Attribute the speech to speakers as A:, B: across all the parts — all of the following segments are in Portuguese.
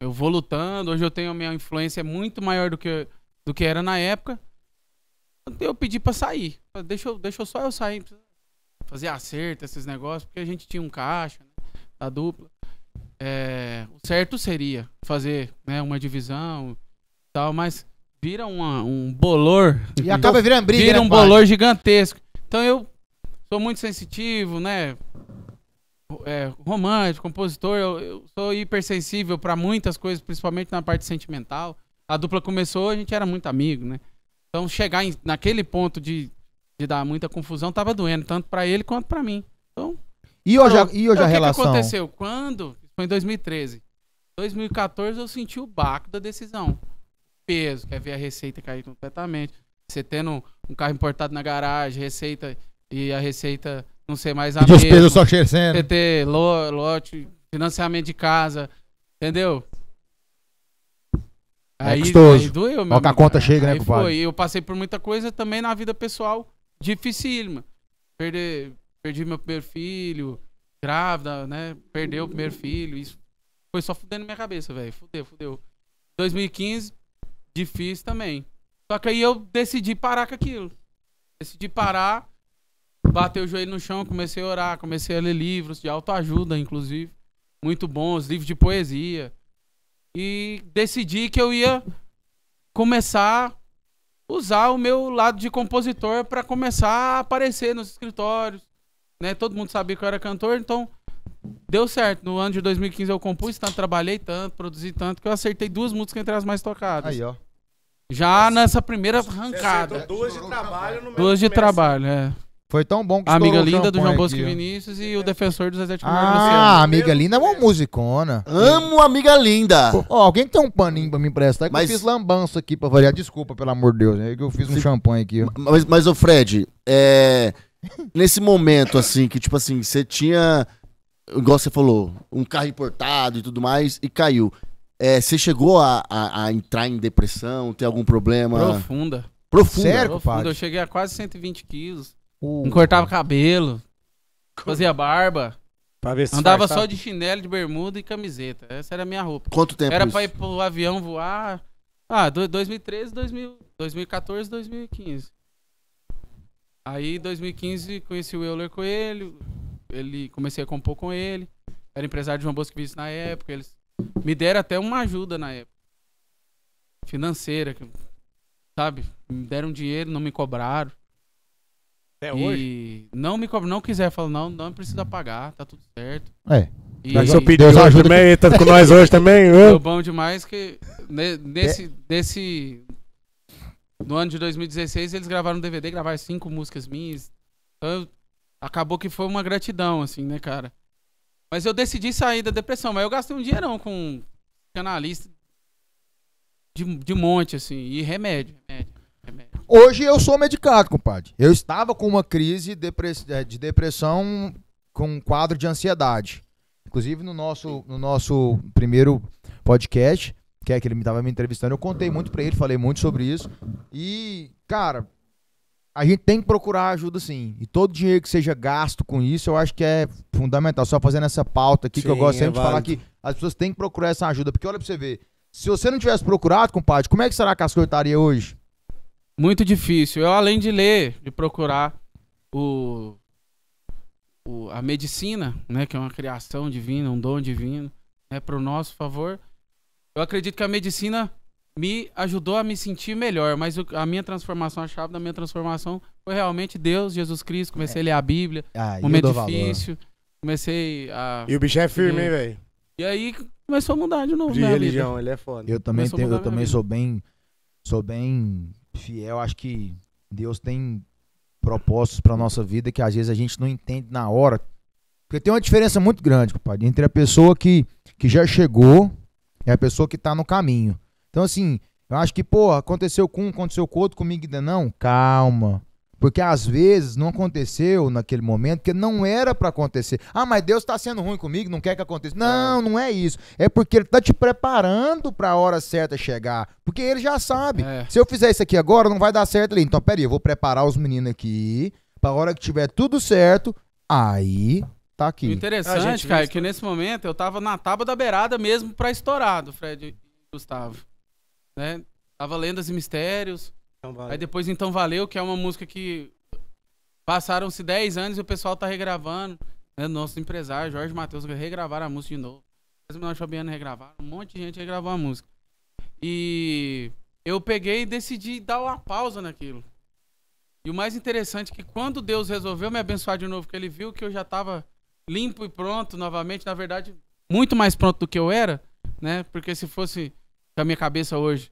A: eu vou lutando. Hoje eu tenho a minha influência é muito maior do que, do que era na época. Eu pedi para sair. Deixa deixa só eu sair. Fazer acerto, esses negócios. Porque a gente tinha um caixa né, da dupla. É, o certo seria fazer né, uma divisão tal, mas vira uma, um bolor. E acaba virando briga. Vira né, um pai? bolor gigantesco. Então eu sou muito sensitivo, né? é, romântico, compositor, eu, eu sou hipersensível para muitas coisas, principalmente na parte sentimental. A dupla começou, a gente era muito amigo, né? Então chegar em, naquele ponto de, de dar muita confusão tava doendo, tanto para ele quanto para mim. Então, e hoje, então, e hoje então, a relação? O que aconteceu? Quando? Foi em 2013. 2014 eu senti o baco da decisão. Peso, quer ver a receita cair completamente. Você tendo um carro importado na garagem, receita e a receita não ser mais a e mesma. só crescendo. PT, lote, financiamento de casa, entendeu? É aí, é aí doeu, meu. Olha que a conta chega, né, aí né, Foi. Eu passei por muita coisa também na vida pessoal, dificílima. Perder, perdi meu primeiro filho, grávida, né? Perdeu o primeiro filho, isso foi só fudendo minha cabeça, velho. Fudeu, fudeu. 2015, difícil também. Só que aí eu decidi parar com aquilo. Decidi parar Batei o joelho no chão, comecei a orar, comecei a ler livros de autoajuda, inclusive. Muito bons, livros de poesia. E decidi que eu ia começar a usar o meu lado de compositor para começar a aparecer nos escritórios. Né? Todo mundo sabia que eu era cantor, então deu certo. No ano de 2015 eu compus tanto, trabalhei tanto, produzi tanto, que eu acertei duas músicas entre as mais tocadas. Aí, ó. Já nessa primeira arrancada. Duas de trabalho no meu Duas de começo.
B: trabalho, é. Foi tão bom que A Amiga Linda do João Bosco
A: Vinícius e o defensor do exércitos de Camargo Ah, Amiga
B: Linda é uma musicona. Amo Amiga Linda. Ó, alguém tem um paninho pra me emprestar? É que Eu fiz lambança aqui pra variar. Desculpa, pelo amor de Deus. Né? É que eu fiz um champanhe aqui. Mas, mas ô Fred, é. Nesse momento, assim, que tipo assim, você tinha. Igual você falou, um carro importado e tudo mais, e caiu. É, você chegou a, a- a entrar em depressão, ter algum problema Profunda.
A: Profunda, Sério, Profunda, eu cheguei a quase 120 quilos. Uh. Não cortava cabelo. Fazia barba. Pra ver se Andava só de chinelo, de bermuda e camiseta. Essa era a minha roupa. Quanto tempo Era isso? pra ir pro avião voar. Ah, 2013, 2000, 2014, 2015. Aí, 2015, conheci o Euler Coelho. Ele, comecei a compor com ele. Era empresário de João Bosco Vinícius na época. Eles me deram até uma ajuda na época. Financeira, sabe? Me deram dinheiro, não me cobraram e hoje? Não me cobra, não quiser, falo não, não precisa pagar, tá tudo certo. É. E seu eu ajuda também, que... tá com nós hoje também. Deu bom demais que nesse, é. nesse. No ano de 2016, eles gravaram um DVD, gravaram cinco músicas minhas. Então, acabou que foi uma gratidão, assim, né, cara? Mas eu decidi sair da depressão, mas eu gastei um dinheirão com canalista de, de monte, assim, e remédio.
B: Hoje eu sou medicado, compadre. Eu estava com uma crise é, de depressão com um quadro de ansiedade. Inclusive, no nosso, no nosso primeiro podcast, que é que ele estava me entrevistando, eu contei muito para ele, falei muito sobre isso. E, cara, a gente tem que procurar ajuda sim. E todo dinheiro que seja gasto com isso, eu acho que é fundamental. Só fazendo essa pauta aqui, sim, que eu gosto sempre é de falar que as pessoas têm que procurar essa ajuda. Porque olha para você ver, se você não tivesse procurado, compadre, como é que será que as coisas estariam hoje?
A: Muito difícil. Eu, além de ler, de procurar o, o, a medicina, né, que é uma criação divina, um dom divino, né, para o nosso favor, eu acredito que a medicina me ajudou a me sentir melhor, mas o, a minha transformação, a chave da minha transformação foi realmente Deus, Jesus Cristo. Comecei é. a ler a Bíblia, ah, momento difícil, comecei a. E o bicho é firme, hein, velho? E aí começou a mudar de novo. De religião, vida. ele é foda. Eu também, tenho, eu também sou
B: bem. Sou bem fiel. Acho que Deus tem propósitos para nossa vida que às vezes a gente não entende na hora. Porque tem uma diferença muito grande, compadre, entre a pessoa que, que já chegou e a pessoa que está no caminho. Então, assim, eu acho que, pô, aconteceu com um, aconteceu com outro, comigo ainda não. Calma. Porque às vezes não aconteceu naquele momento, que não era para acontecer. Ah, mas Deus está sendo ruim comigo, não quer que aconteça. Não, é. não é isso. É porque Ele está te preparando para a hora certa chegar. Porque Ele já sabe. É. Se eu fizer isso aqui agora, não vai dar certo ali. Então, peraí, eu vou preparar os meninos aqui. Para a hora que tiver tudo certo, aí tá aqui. O interessante, é, cara, é que
A: nesse momento eu tava na tábua da beirada mesmo para estourar do Fred e Gustavo. Né? Tava Lendas e Mistérios. Então valeu. Aí depois Então Valeu, que é uma música que passaram-se 10 anos e o pessoal tá regravando. Né? Nosso empresário, Jorge Matheus, regravaram a música de novo. Casimiro Fabiano regravaram, um monte de gente regravou a música. E eu peguei e decidi dar uma pausa naquilo. E o mais interessante é que quando Deus resolveu me abençoar de novo, que ele viu que eu já estava limpo e pronto novamente, na verdade, muito mais pronto do que eu era, né? Porque se fosse com a minha cabeça hoje,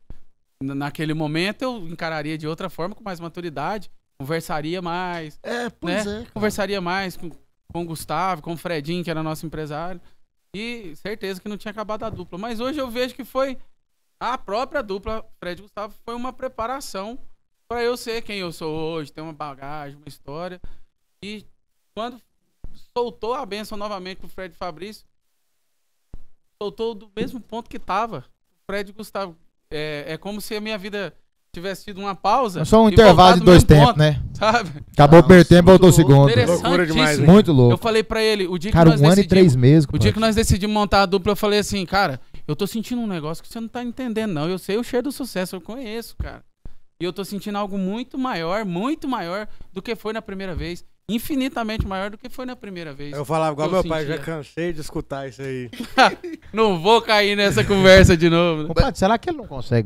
A: naquele momento eu encararia de outra forma, com mais maturidade, conversaria mais. É, pois né? é. Cara. Conversaria mais com, com o Gustavo, com o Fredinho, que era nosso empresário. E certeza que não tinha acabado a dupla. Mas hoje eu vejo que foi a própria dupla, Fred e Gustavo, foi uma preparação para eu ser quem eu sou hoje, ter uma bagagem, uma história. E quando soltou a benção novamente pro Fred e Fabrício, soltou do mesmo ponto que tava. O Fred e Gustavo é, é como se a minha vida tivesse tido uma pausa. É só um intervalo de dois tempos, né? Sabe? Acabou o
B: primeiro tempo, voltou o segundo. Loucura demais. Muito louco. Eu falei pra ele, o dia cara, que nós um ano e três meses. O pode. dia que
A: nós decidimos montar a dupla, eu falei assim, cara, eu tô sentindo um negócio que você não tá entendendo, não. Eu sei o cheiro do sucesso, eu conheço, cara. E eu tô sentindo algo muito maior, muito maior do que foi na primeira vez infinitamente maior do que foi na primeira vez. Eu falava igual meu sentia. pai, já cansei de escutar isso aí. não vou cair nessa conversa de
B: novo. Né? será que ele não consegue